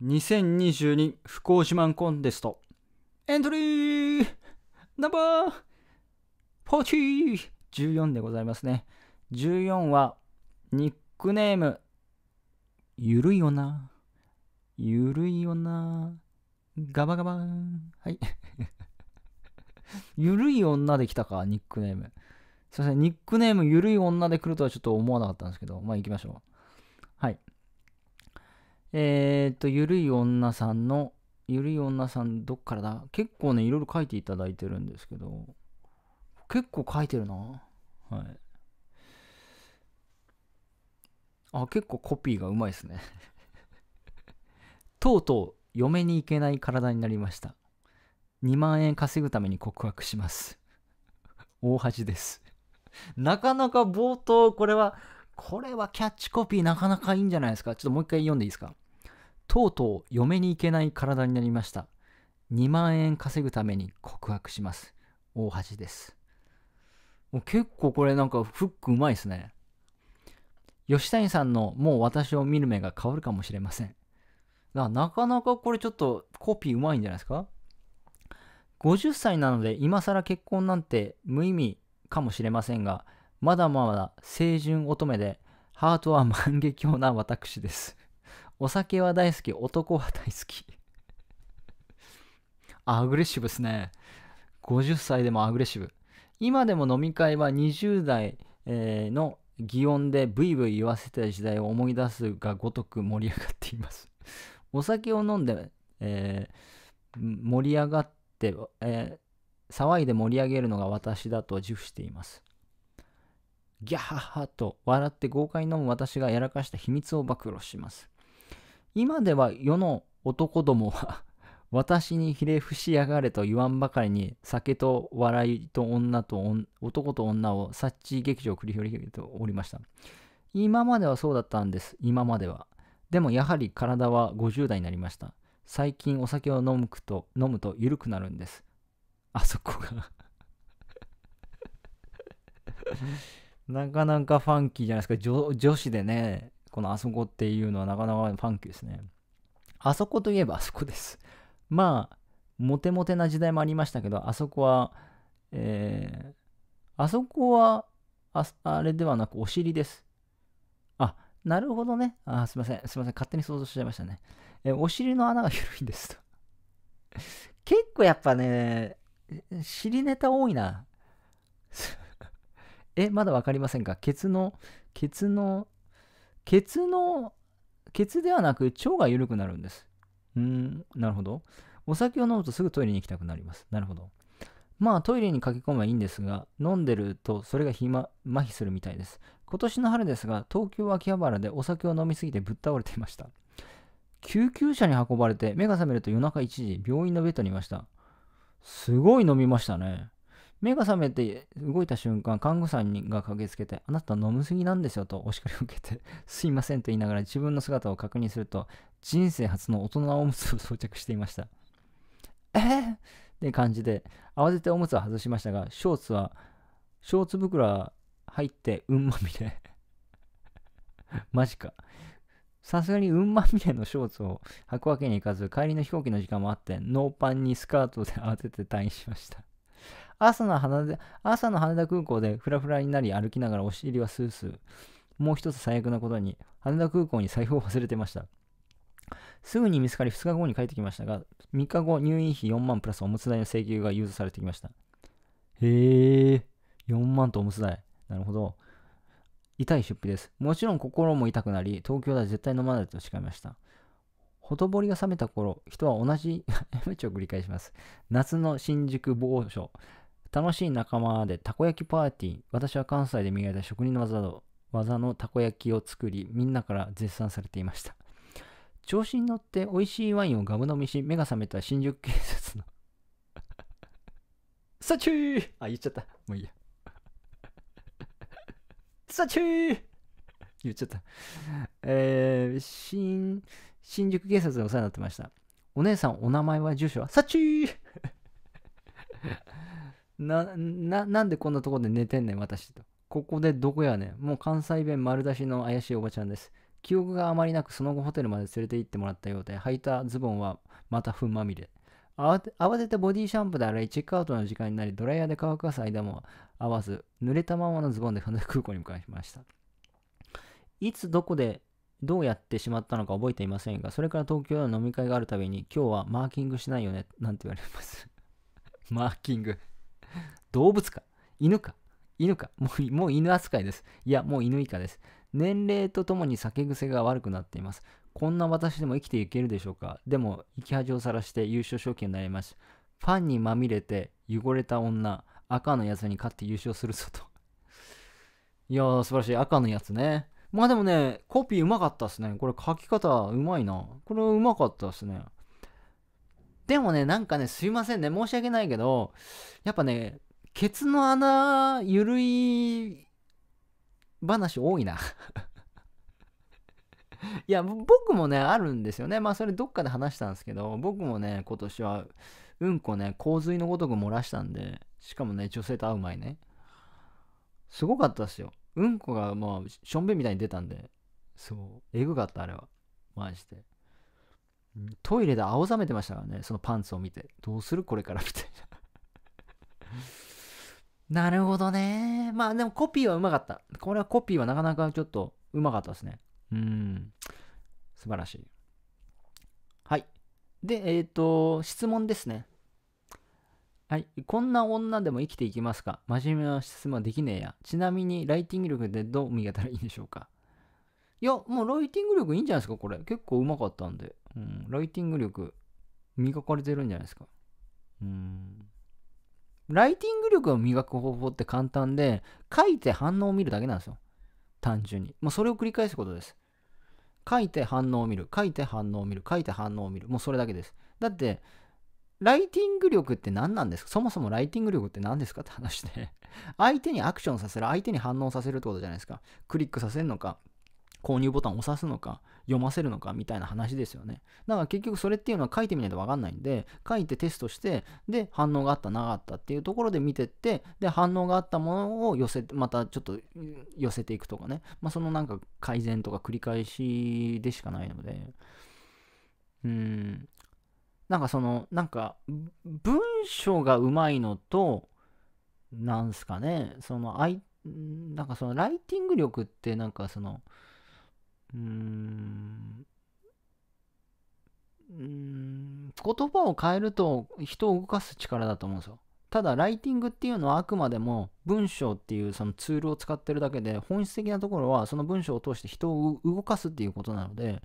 2022不幸自慢コンテストエントリーナンバー4014でございますね14はニックネームゆるいよなゆるいよなガバガバはい ゆるい女できたかニックネームすいませんニックネームゆるい女で来るとはちょっと思わなかったんですけどまあ行きましょうはいえー、っと、ゆるい女さんの、ゆるい女さん、どっからだ結構ね、いろいろ書いていただいてるんですけど、結構書いてるな。はい。あ、結構コピーがうまいですね とうとう、嫁に行けない体になりました。2万円稼ぐために告白します。大恥ですなかなか冒頭、これは、これはキャッチコピーなかなかいいんじゃないですか。ちょっともう一回読んでいいですか。とうとう嫁に行けない体になりました。2万円稼ぐために告白します。大橋です。もう結構これなんかフックうまいですね。吉谷さんのもう私を見る目が変わるかもしれません。なかなかこれちょっとコピーうまいんじゃないですか50歳なので今更結婚なんて無意味かもしれませんがまだまだ清純乙女で、ハートは万華鏡な私です。お酒は大好き、男は大好き。アグレッシブですね。50歳でもアグレッシブ。今でも飲み会は20代、の擬音でブイブイ言わせてた時代を思い出すがごとく盛り上がっています。お酒を飲んで、えー、盛り上がって、えー、騒いで盛り上げるのが私だと自負しています。ギャハハと笑って豪快に飲む私がやらかした秘密を暴露します。今では世の男どもは私にひれ伏しやがれと言わんばかりに酒と笑いと女と男と女をサッチ劇場を繰り広げておりました。今まではそうだったんです。今までは。でもやはり体は50代になりました。最近お酒を飲むと、飲むと緩くなるんです。あそこがなかなかファンキーじゃないですか女。女子でね、このあそこっていうのはなかなかファンキーですね。あそこといえばあそこです。まあ、モテモテな時代もありましたけど、あそこは、えー、あそこはあ、あれではなくお尻です。あ、なるほどね。あ、すいません。すいません。勝手に想像しちゃいましたね。えお尻の穴が広いんですと。結構やっぱね、尻ネタ多いな。え、まだ分かりませんかケツの、ケツの、ケツの、ケツではなく腸が緩くなるんです。うん、なるほど。お酒を飲むとすぐトイレに行きたくなります。なるほど。まあトイレに駆け込めばいいんですが、飲んでるとそれが暇、麻痺するみたいです。今年の春ですが、東京秋葉原でお酒を飲みすぎてぶっ倒れていました。救急車に運ばれて目が覚めると夜中1時、病院のベッドにいました。すごい飲みましたね。目が覚めて動いた瞬間、看護師さんが駆けつけて、あなた飲むすぎなんですよとお叱りを受けて、すいませんと言いながら自分の姿を確認すると、人生初の大人おむつを装着していました。えー、って感じで、慌てておむつを外しましたが、ショーツは、ショーツ袋は入ってうんまみれ。マジか。さすがにうんまみれのショーツを履くわけにいかず、帰りの飛行機の時間もあって、ノーパンにスカートで慌てて退院しました。朝の羽田朝の羽田空港でフラフラになり歩きながらお尻はスースー。もう一つ最悪なことに、羽田空港に財布を忘れてました。すぐに見つかり2日後に帰ってきましたが、3日後入院費4万プラスおむつ代の請求が融通されてきました。へえ、4万とおむつ代。なるほど。痛い出費です。もちろん心も痛くなり、東京では絶対飲まないと誓いました。ほとぼりが冷めた頃、人は同じ M 値を繰り返します。夏の新宿某所、楽しい仲間でたこ焼きパーティー。私は関西で磨いた職人の技の技のたこ焼きを作り、みんなから絶賛されていました。調子に乗って美味しいワインをガブ飲みし、目が覚めた新宿警察の サチューあ、言っちゃった。もういいや。サチュー言っちゃった。えー、新、新宿警察でお世話になってました。お姉さん、お名前は住所はサチューな、な、なんでこんなとこで寝てんねん、私と。ここでどこやねん。もう関西弁丸出しの怪しいおばちゃんです。記憶があまりなくその後ホテルまで連れて行ってもらったようで、履いたズボンはまたんまみれ。慌て慌ててボディシャンプーで洗い、チェックアウトの時間になり、ドライヤーで乾かす間も合わず、濡れたままのズボンで羽空港に向かいました。いつどこでどうやってしまったのか覚えていませんが、それから東京での飲み会があるたびに、今日はマーキングしないよね、なんて言われます。マーキング動物か犬か犬か もうもう犬扱いです。いや、もう犬以下です。年齢とともに酒癖が悪くなっています。こんな私でも生きていけるでしょうかでも、生き恥をさらして優勝賞金になりますファンにまみれて汚れた女、赤のやつに勝って優勝するぞと。いやー、素晴らしい。赤のやつね。まあでもね、コピーうまかったっすね。これ書き方うまいな。これうまかったっすね。でもね、なんかね、すいませんね、申し訳ないけど、やっぱね、ケツの穴、ゆるい話多いな いや、僕もね、あるんですよね。まあ、それどっかで話したんですけど、僕もね、今年は、うんこね、洪水のごとく漏らしたんで、しかもね、女性と会う前ね。すごかったっすよ。うんこが、まあ、しょんべんみたいに出たんで、そう、えぐかった、あれは。マジで。トイレで青ざめてましたからね、そのパンツを見て。どうするこれからみたいな。なるほどね。まあでもコピーはうまかった。これはコピーはなかなかちょっとうまかったですね。うん。素晴らしい。はい。で、えっ、ー、と、質問ですね。はい。こんな女でも生きていきますか真面目な質問はできねえや。ちなみに、ライティング力でどう磨いたらいいんでしょうかいや、もうライティング力いいんじゃないですかこれ。結構うまかったんで。うん、ライティング力磨かれてるんじゃないですか。うん。ライティング力を磨く方法って簡単で、書いて反応を見るだけなんですよ。単純に。もうそれを繰り返すことです。書いて反応を見る、書いて反応を見る、書いて反応を見る。もうそれだけです。だって、ライティング力って何なんですかそもそもライティング力って何ですかって話で相手にアクションさせる、相手に反応させるってことじゃないですか。クリックさせるのか、購入ボタンを押さすのか、読ませるのかみたいな話ですよね。だから結局それっていうのは書いてみないと分かんないんで、書いてテストして、で、反応があった、なかったっていうところで見てって、で、反応があったものを寄せて、またちょっと寄せていくとかね、まあ、そのなんか改善とか繰り返しでしかないので、うん、なんかその、なんか文章がうまいのと、なんすかね、その、なんかそのライティング力ってなんかその、うーん言葉を変えると人を動かす力だと思うんですよただライティングっていうのはあくまでも文章っていうそのツールを使ってるだけで本質的なところはその文章を通して人を動かすっていうことなので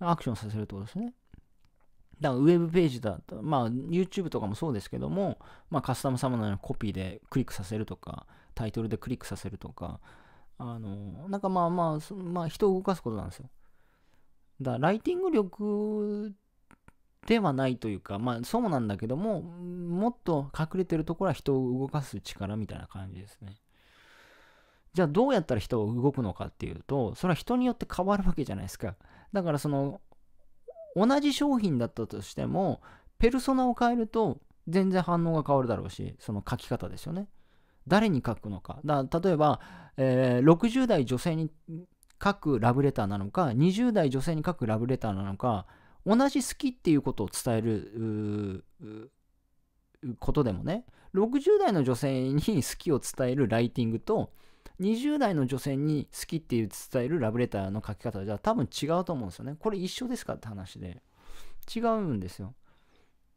アクションさせるってことですねだからウェブページだと、まあ YouTube とかもそうですけども、まあカスタム様のようなコピーでクリックさせるとか、タイトルでクリックさせるとか、あの、なんかまあまあ、まあ人を動かすことなんですよ。だからライティング力ではないというか、まあそうなんだけども、もっと隠れてるところは人を動かす力みたいな感じですね。じゃあどうやったら人を動くのかっていうと、それは人によって変わるわけじゃないですか。だからその、同じ商品だったとしても、ペルソナを変えると全然反応が変わるだろうし、その書き方ですよね。誰に書くのか。だ例えば、えー、60代女性に書くラブレターなのか、20代女性に書くラブレターなのか、同じ好きっていうことを伝えることでもね、60代の女性に好きを伝えるライティングと、20代の女性に好きっていう伝えるラブレターの書き方じゃ多分違うと思うんですよね。これ一緒ですかって話で。違うんですよ。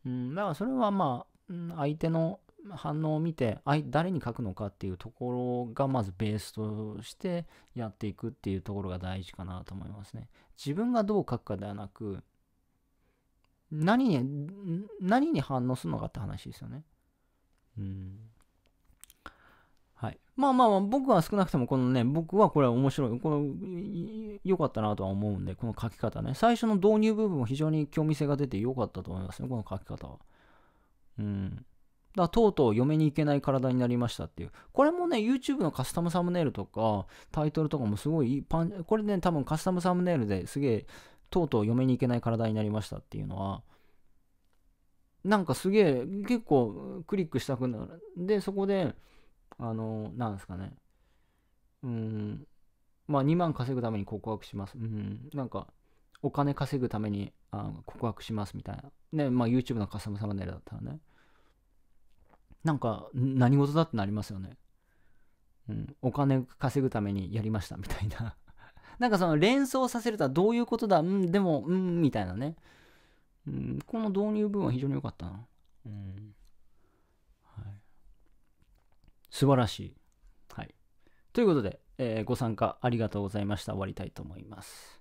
うん、だからそれはまあ、相手の反応を見て、あ誰に書くのかっていうところがまずベースとしてやっていくっていうところが大事かなと思いますね。自分がどう書くかではなく、何に、何に反応するのかって話ですよね。うん。はい。まあまあまあ、僕は少なくともこのね、僕はこれは面白い。この良かったなとは思うんで、この書き方ね。最初の導入部分も非常に興味性が出て良かったと思いますね、この書き方は。うん。だとうとう嫁に行けない体になりましたっていう。これもね、YouTube のカスタムサムネイルとか、タイトルとかもすごいパン、これね、多分カスタムサムネイルですげえ、とうとう嫁に行けない体になりましたっていうのは、なんかすげえ、結構クリックしたくなる。で、そこで、あの、なんですかね。うん、まあ2万稼ぐために告白します。うん、なんか、お金稼ぐためにあ告白しますみたいな。ね、まあ YouTube のカスタムサムネイルだったらね。なんか何事だってなりますよね。うん、お金稼ぐためにやりましたみたいな なんかその連想させるとはどういうことだ、うん、でも、うん、みたいなね。うん、この導入文は非常に良かったな。うん。はい。素晴らしい。はい。ということで、えー、ご参加ありがとうございました。終わりたいと思います。